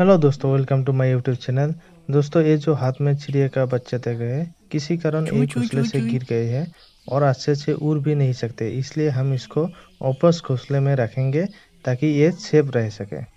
hello दोस्तों welcome to my YouTube channel दोस्तों ये जो हाथ में चिड़िया का बच्चा तक गए किसी कारण एक घोसले से गिर गए हैं और अच्छे से उड़ भी नहीं सकते इसलिए हम इसको वापस घोसले में रखेंगे ताकि ये सेफ रह सके